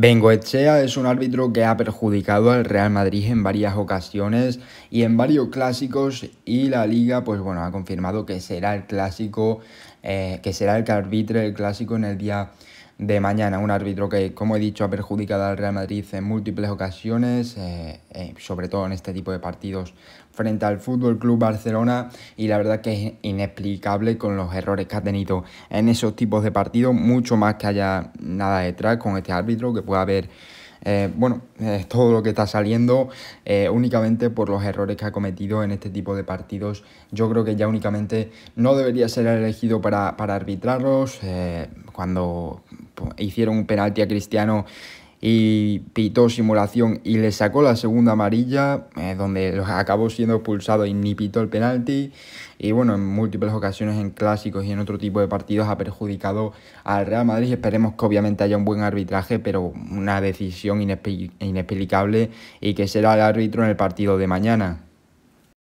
Bengoechea es un árbitro que ha perjudicado al Real Madrid en varias ocasiones y en varios clásicos y la liga pues bueno ha confirmado que será el clásico eh, que será el que arbitre el clásico en el día de mañana. Un árbitro que, como he dicho, ha perjudicado al Real Madrid en múltiples ocasiones, eh, eh, sobre todo en este tipo de partidos frente al Fútbol Club Barcelona. Y la verdad que es inexplicable con los errores que ha tenido en esos tipos de partidos, mucho más que haya nada detrás con este árbitro que pueda haber eh, bueno, todo lo que está saliendo eh, únicamente por los errores que ha cometido en este tipo de partidos. Yo creo que ya únicamente no debería ser elegido para, para arbitrarlos. Eh, cuando pues, hicieron un penalti a Cristiano y pitó simulación y le sacó la segunda amarilla, eh, donde acabó siendo expulsado y ni pitó el penalti. Y bueno, en múltiples ocasiones en clásicos y en otro tipo de partidos ha perjudicado al Real Madrid. Esperemos que obviamente haya un buen arbitraje, pero una decisión inexplicable y que será el árbitro en el partido de mañana.